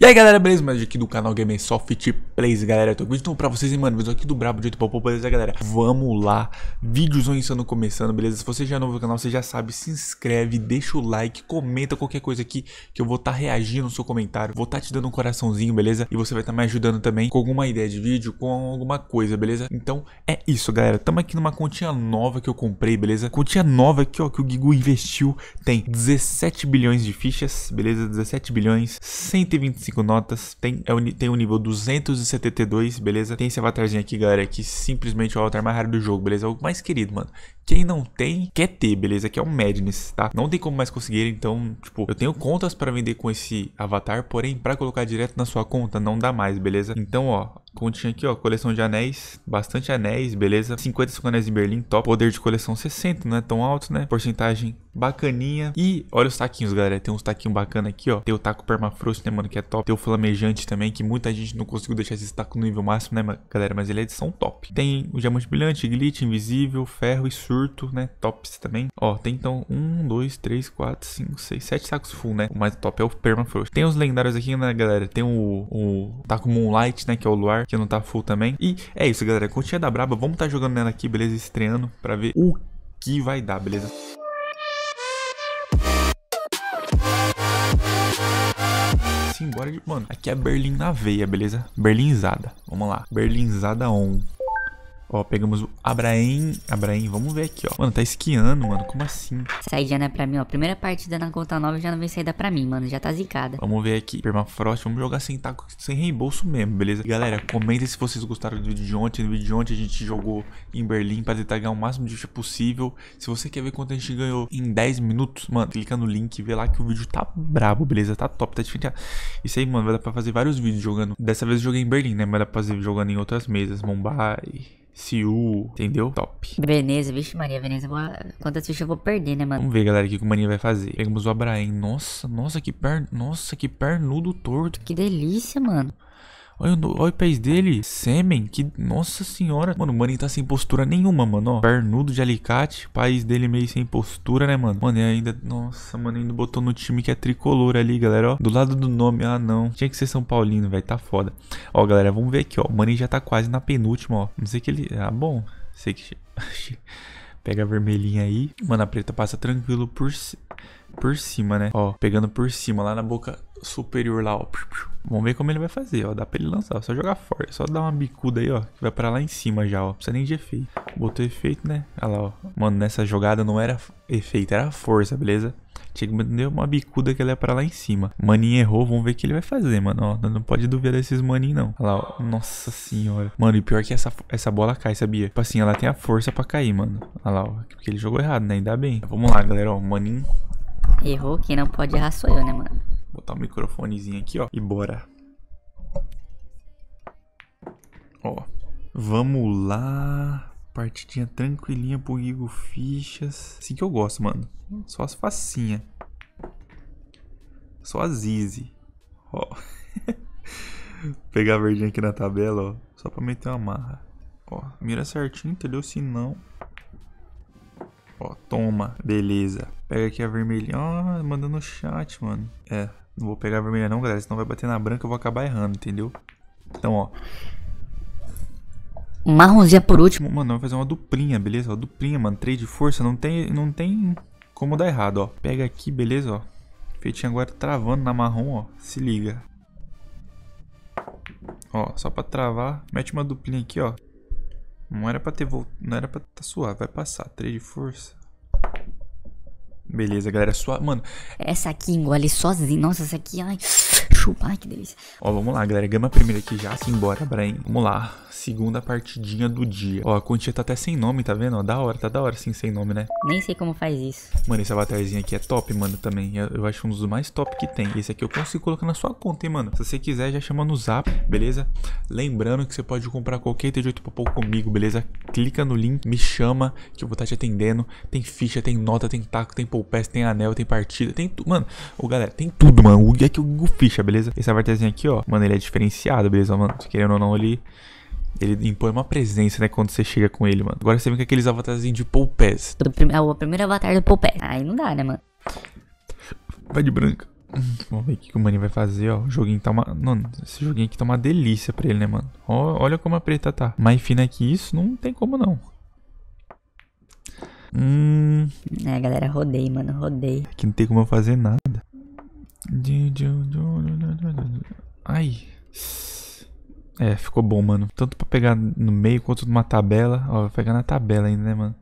E aí galera, beleza? Mais aqui do canal Soft Plays, galera. Eu tô com vídeo então, pra vocês, hein, mano? Vídeo aqui do Brabo de Popo, beleza, galera? Vamos lá, vídeos insano começando, beleza? Se você já é novo no canal, você já sabe, se inscreve, deixa o like, comenta qualquer coisa aqui que eu vou estar tá reagindo no seu comentário, vou estar tá te dando um coraçãozinho, beleza? E você vai estar tá me ajudando também com alguma ideia de vídeo, com alguma coisa, beleza? Então é isso, galera. Tamo aqui numa continha nova que eu comprei, beleza? Continha nova aqui, ó, que o Gigu investiu, tem 17 bilhões de fichas, beleza? 17 bilhões, 125 5 notas. Tem, é tem o nível 272, beleza? Tem esse avatarzinho aqui, galera, que simplesmente é o avatar mais raro do jogo, beleza? É o mais querido, mano. Quem não tem, quer ter, beleza? Que é um Madness, tá? Não tem como mais conseguir, então, tipo, eu tenho contas para vender com esse avatar, porém, para colocar direto na sua conta, não dá mais, beleza? Então, ó, continha aqui, ó, coleção de anéis, bastante anéis, beleza? 55 anéis em Berlim, top. Poder de coleção 60, não é tão alto, né? Porcentagem bacaninha. E olha os taquinhos, galera, tem uns taquinhos bacana aqui, ó. Tem o taco permafrost, né, mano, que é top. Tem o flamejante também, que muita gente não conseguiu deixar esse taco no nível máximo, né, galera? Mas ele é edição top. Tem o diamante brilhante, glitch, invisível, ferro e sur surto, né? Tops também. Ó, tem então um, dois, três, quatro, cinco, seis, sete sacos full, né? O mais top é o Permafrost. Tem os lendários aqui, né, galera? Tem o, o tá com Moonlight, né? Que é o Luar, que não tá full também. E é isso, galera. Continha da Braba. Vamos tá jogando nela aqui, beleza? Estreando pra ver o que vai dar, beleza? Simbora de... Mano, aqui é Berlim na veia, beleza? Berlinzada. Vamos lá. Berlinzada on. Ó, pegamos o Abraem. Abraem, vamos ver aqui, ó. Mano, tá esquiando, mano. Como assim? Saída não é pra mim, ó. Primeira partida na conta nova já não vem saída pra mim, mano. Já tá zicada. Vamos ver aqui. Permafrost, vamos jogar sem, taco, sem reembolso mesmo, beleza? Galera, comenta se vocês gostaram do vídeo de ontem. No vídeo de ontem a gente jogou em Berlim pra tentar ganhar o máximo de ficha possível. Se você quer ver quanto a gente ganhou em 10 minutos, mano, clica no link, vê lá que o vídeo tá brabo, beleza? Tá top, tá diferente. Isso aí, mano, vai dar pra fazer vários vídeos jogando. Dessa vez eu joguei em Berlim, né? Mas dá pra fazer jogando em outras mesas, Mumbai... Siu, entendeu? Top. Veneza, vixe Maria, Veneza, vou... quantas fichas eu vou perder, né, mano? Vamos ver, galera, o que o Maninho vai fazer. Pegamos o Abraem, nossa, nossa, que per... nossa, que pernudo torto. Que delícia, mano. Olha, olha o pés dele. Sêmen. Que... Nossa senhora. Mano, o Manin tá sem postura nenhuma, mano. Ó, pernudo de alicate. País dele meio sem postura, né, mano? Mano, e ainda... Nossa, mano, ainda botou no time que é tricolor ali, galera, ó. Do lado do nome. Ah, não. Tinha que ser São Paulino, velho. Tá foda. Ó, galera, vamos ver aqui, ó. O Manin já tá quase na penúltima, ó. Não sei que ele... Ah, bom. Sei que... Pega a vermelhinha aí. Mano, a preta passa tranquilo por por cima, né? Ó, pegando por cima, lá na boca superior lá, ó. Vamos ver como ele vai fazer, ó. Dá pra ele lançar, ó. só jogar forte. Só dar uma bicuda aí, ó. Que vai pra lá em cima já, ó. Não precisa nem de efeito. Botou efeito, né? Olha lá, ó. Mano, nessa jogada não era efeito, era força, beleza? Tinha que dar uma bicuda que ele é pra lá em cima. Maninho errou, vamos ver o que ele vai fazer, mano. Ó, não pode duvidar desses maninhos, não. Olha lá, ó. Nossa senhora. Mano, e pior que essa, essa bola cai, sabia? Tipo assim, ela tem a força pra cair, mano. Olha lá, ó. Porque ele jogou errado, né? Ainda bem. Vamos lá, galera, ó. Maninho Errou, quem não pode errar sou eu, né, mano? Vou botar o um microfonezinho aqui, ó, e bora. Ó, vamos lá. Partidinha tranquilinha pro Guigo Fichas. Assim que eu gosto, mano. Só as facinhas. Só as easy. Ó. Pegar a verdinha aqui na tabela, ó. Só pra meter uma marra. Ó, mira certinho, entendeu? Se não, Ó, toma. Beleza. Pega aqui a vermelha. ó, mandando no chat, mano. É, não vou pegar a vermelha não, galera. Senão vai bater na branca eu vou acabar errando, entendeu? Então, ó. Marronzinha por último. Mano, vamos fazer uma duplinha, beleza? Ó, duplinha, mano. Trade de força. Não tem, não tem como dar errado, ó. Pega aqui, beleza, ó. Feitinho agora travando na marrom, ó. Se liga. Ó, só pra travar. Mete uma duplinha aqui, ó. Não era pra ter voltado. Não era pra tá suave. Vai passar. 3 de força. Beleza, galera. Sua... Mano. Essa aqui engole sozinha. Nossa, essa aqui. Ai chupa. que delícia. Ó, vamos lá, galera. Gama primeiro aqui já, simbora, Brain. Vamos lá. Segunda partidinha do dia. Ó, a quantia tá até sem nome, tá vendo? Ó, da hora, tá da hora sim, sem nome, né? Nem sei como faz isso. Mano, esse avatarzinho aqui é top, mano, também. Eu, eu acho um dos mais top que tem. Esse aqui eu consigo colocar na sua conta, hein, mano. Se você quiser, já chama no zap, beleza? Lembrando que você pode comprar qualquer T8 Popô comigo, beleza? Clica no link, me chama, que eu vou estar tá te atendendo. Tem ficha, tem nota, tem taco, tem polpés, tem anel, tem partida, tem tudo. Mano, ô galera, tem tudo, mano. O que é que o ficha, beleza? beleza? Esse avatarzinho aqui, ó, mano, ele é diferenciado, beleza, mano? Querendo ou não, ele ele impõe uma presença, né, quando você chega com ele, mano. Agora você vem com aqueles avatarzinhos de Paul é o primeiro avatar do Paul Aí não dá, né, mano? Vai de branca. Vamos ver o que o Mani vai fazer, ó. O joguinho tá uma. Mano, esse joguinho aqui tá uma delícia pra ele, né, mano? Ó, olha como a preta tá. Mais fina que isso, não tem como não. Hum. É, galera, rodei, mano, rodei. Aqui não tem como eu fazer nada. É, ficou bom, mano. Tanto pra pegar no meio quanto numa tabela. Ó, vou pegar na tabela ainda, né, mano?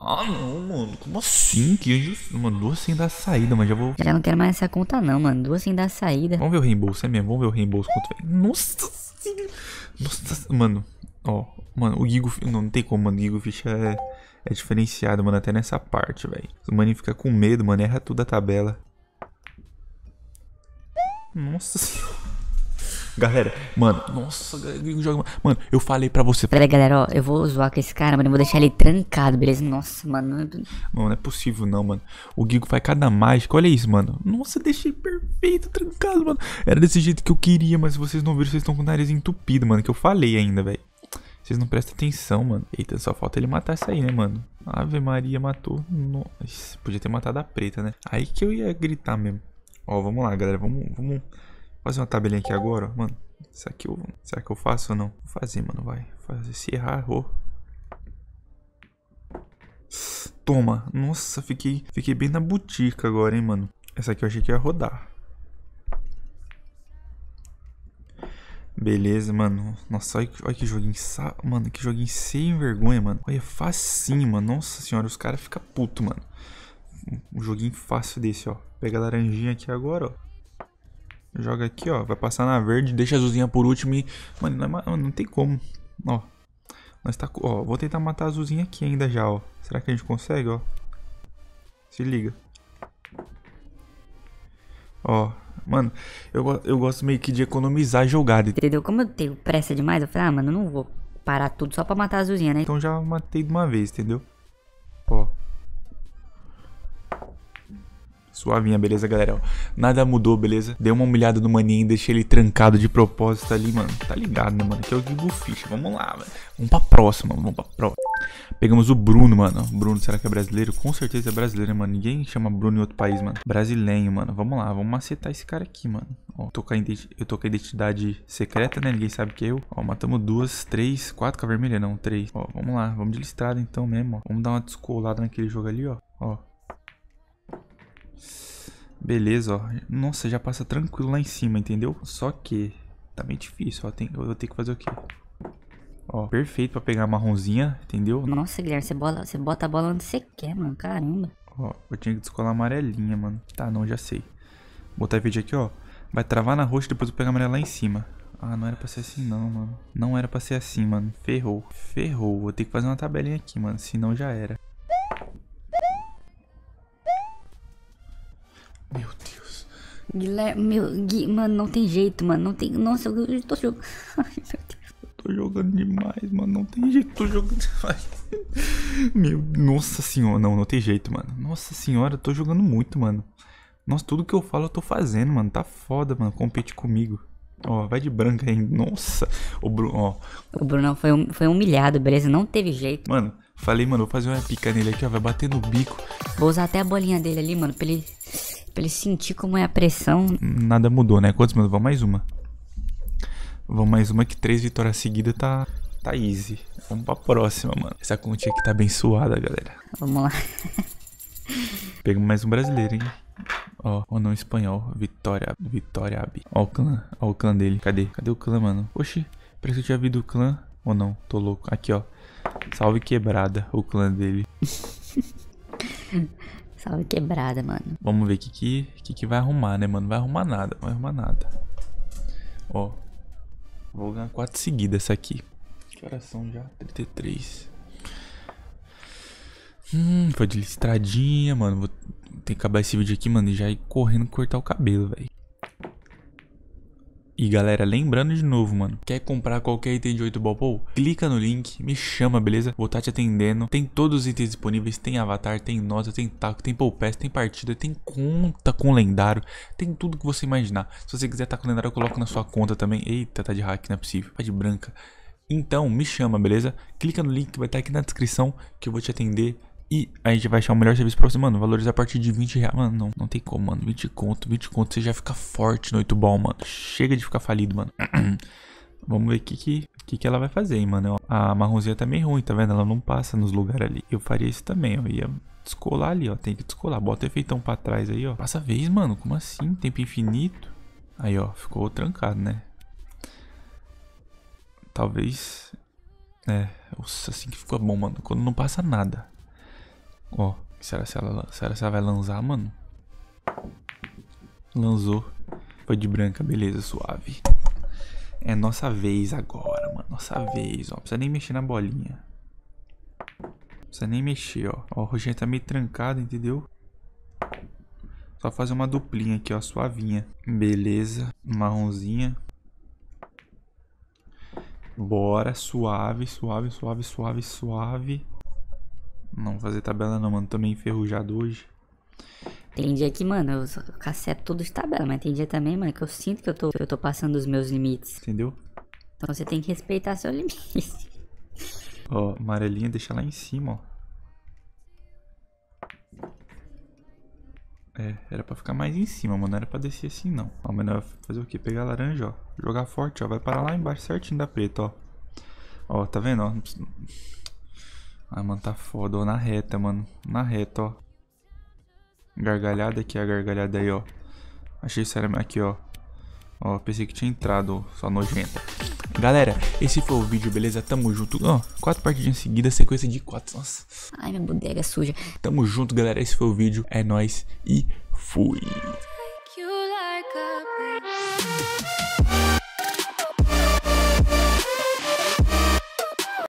Ah, não, mano. Como assim? Que injusto. Mano, duas sem dar saída, mas já vou... Já não quero mais essa conta, não, mano. Duas sem dar saída. Vamos ver o reembolso, é mesmo? Vamos ver o reembolso. Quanto... Nossa senhora. Nossa, mano. Ó, mano, o Gigo... Não, não tem como, mano. O Gigo Ficha é... É diferenciado, mano, até nessa parte, velho. O Mani fica com medo, mano, erra tudo a tabela. Nossa senhora. Galera, mano, nossa, joga. Mano, eu falei pra você. Peraí, galera, ó, eu vou zoar com esse cara, mano. Eu vou deixar ele trancado, beleza? Nossa, mano. Mano, não é possível, não, mano. O Gigo faz cada mágica. Olha isso, mano. Nossa, deixei perfeito, trancado, mano. Era desse jeito que eu queria, mas vocês não viram, vocês estão com o nariz entupido, mano. Que eu falei ainda, velho. Vocês não prestam atenção, mano. Eita, só falta ele matar essa aí, né, mano? Ave Maria matou. Nossa, podia ter matado a preta, né? Aí que eu ia gritar mesmo. Ó, vamos lá, galera. Vamos, vamos fazer uma tabelinha aqui agora, mano. Será que eu, será que eu faço ou não? Vou fazer, mano, vai. Vou fazer. Se errar, errou. Toma. Nossa, fiquei, fiquei bem na boutique agora, hein, mano. Essa aqui eu achei que ia rodar. Beleza, mano. Nossa, olha, olha que joguinho. Sa... Mano, que joguinho sem vergonha, mano. Olha, facinho, mano. Nossa senhora, os caras ficam putos, mano. Um joguinho fácil desse, ó. Pega a laranjinha aqui agora, ó. Joga aqui, ó. Vai passar na verde, deixa a azulzinha por último e... Mano, não, é não tem como. Ó. Nós tá... Ó, vou tentar matar a azulzinha aqui ainda já, ó. Será que a gente consegue, ó? Se liga. Ó. Mano, eu, eu gosto meio que de economizar a jogada. Entendeu? Como eu tenho pressa demais, eu falei, ah, mano, não vou parar tudo só pra matar a azulzinha, né? Então já matei de uma vez, entendeu? Suavinha, beleza, galera? Nada mudou, beleza? Dei uma humilhada no maninho, deixei ele trancado de propósito ali, mano. Tá ligado, né, mano? Que é o Gigo Fish. Vamos lá, mano. Vamos pra próxima, Vamos pra próxima. Pegamos o Bruno, mano. Bruno, será que é brasileiro? Com certeza é brasileiro, né, mano? Ninguém chama Bruno em outro país, mano. Brasileiro, mano. Vamos lá, vamos macetar esse cara aqui, mano. Ó, tô com a eu tô com a identidade secreta, né? Ninguém sabe que é eu. Ó, matamos duas, três, quatro com a vermelha, não, três. Ó, vamos lá, vamos de listrada então mesmo, ó. Vamos dar uma descolada naquele jogo ali, ó. Ó, Beleza, ó. Nossa, já passa tranquilo lá em cima, entendeu? Só que tá bem difícil, ó. Tem, eu vou ter que fazer o quê? Ó, perfeito pra pegar a marronzinha, entendeu? Nossa, Guilherme, você, você bota a bola onde você quer, mano. Caramba. Ó, eu tinha que descolar a amarelinha, mano. Tá, não, já sei. Vou botar verde aqui, ó. Vai travar na roxa, depois eu pego a amarela lá em cima. Ah, não era pra ser assim não, mano. Não era pra ser assim, mano. Ferrou. Ferrou. Vou ter que fazer uma tabelinha aqui, mano. Senão já era. Guilherme, meu, Gui, mano, não tem jeito, mano. Não tem. Nossa, eu, eu tô jogando. Ai, meu Deus. Eu tô jogando demais, mano. Não tem jeito, tô jogando demais. Meu, nossa senhora, não, não tem jeito, mano. Nossa senhora, eu tô jogando muito, mano. Nossa, tudo que eu falo eu tô fazendo, mano. Tá foda, mano. Compete comigo. Ó, vai de branca aí. Nossa. O Bruno, ó. O Bruno foi, um, foi humilhado, beleza? Não teve jeito. Mano, falei, mano, vou fazer uma pica nele aqui, ó. Vai bater no bico. Vou usar até a bolinha dele ali, mano, pra ele pra ele sentir como é a pressão. Nada mudou, né? Quantos minutos? Vamos mais uma. Vamos mais uma que três vitórias seguidas tá, tá easy. Vamos pra próxima, mano. Essa continha aqui tá abençoada, galera. Vamos lá. Pegamos mais um brasileiro, hein? Ó, ou não espanhol. Vitória, Vitória Abi. Ó o clã, ó o clã dele. Cadê? Cadê o clã, mano? Oxi, parece que eu tinha visto o clã. Ou não, tô louco. Aqui, ó. Salve quebrada, o clã dele. Salve é quebrada, mano. Vamos ver o que que, que que vai arrumar, né, mano? Vai arrumar nada, vai arrumar nada. Ó. Vou ganhar quatro seguidas essa aqui. Que horas são já? 33. Hum, foi de listradinha, mano. Vou ter que acabar esse vídeo aqui, mano, e já ir correndo cortar o cabelo, velho. E galera, lembrando de novo, mano, quer comprar qualquer item de 8 Ball Clica no link, me chama, beleza? Vou estar tá te atendendo. Tem todos os itens disponíveis, tem avatar, tem nota, tem taco, tem Pass, tem partida, tem conta com lendário, tem tudo que você imaginar. Se você quiser estar tá com lendário, eu coloco na sua conta também. Eita, tá de hack, não é possível. Tá de branca. Então, me chama, beleza? Clica no link que vai estar tá aqui na descrição que eu vou te atender e a gente vai achar o melhor serviço pra você, mano. Valores a partir de 20 reais. Mano, não, não tem como, mano. 20 conto, 20 conto. Você já fica forte no 8 ball, mano. Chega de ficar falido, mano. Vamos ver o que que, que que ela vai fazer, hein, mano. A marronzinha tá meio ruim, tá vendo? Ela não passa nos lugares ali. Eu faria isso também, eu ia descolar ali, ó. Tem que descolar. Bota o efeitão pra trás aí, ó. Passa vez, mano. Como assim? Tempo infinito? Aí, ó. Ficou trancado, né? Talvez... É, nossa, assim que ficou bom, mano. Quando não passa nada. Ó, oh, será se ela, será se ela vai lançar, mano? Lanzou. Foi de branca, beleza, suave. É nossa vez agora, mano. Nossa vez, ó. Não precisa nem mexer na bolinha. Não precisa nem mexer, ó. Ó, o Rogério tá meio trancado, entendeu? Só fazer uma duplinha aqui, ó. Suavinha. Beleza. Marronzinha. Bora. Suave, suave, suave, suave, suave. Não fazer tabela não, mano. Tô meio enferrujado hoje. Tem dia que, mano, eu caceto tudo de tabela, mas tem dia também, mano, que eu sinto que eu tô, eu tô passando os meus limites. Entendeu? Então você tem que respeitar seu limite. Ó, amarelinha, deixa lá em cima, ó. É, era pra ficar mais em cima, mano. Não era pra descer assim, não. Ó, melhor fazer o quê? Pegar a laranja, ó. Jogar forte, ó. Vai parar lá embaixo certinho da preta, ó. Ó, tá vendo, ó? Ah, mano, tá foda. Ó, na reta, mano. Na reta, ó. Gargalhada aqui, a gargalhada aí, ó. Achei era aqui, ó. Ó, pensei que tinha entrado, ó. Só nojenta. Galera, esse foi o vídeo, beleza? Tamo junto. Ó, quatro partidas seguidas, sequência de quatro. Nossa. Ai, minha bodega é suja. Tamo junto, galera. Esse foi o vídeo. É nóis e fui.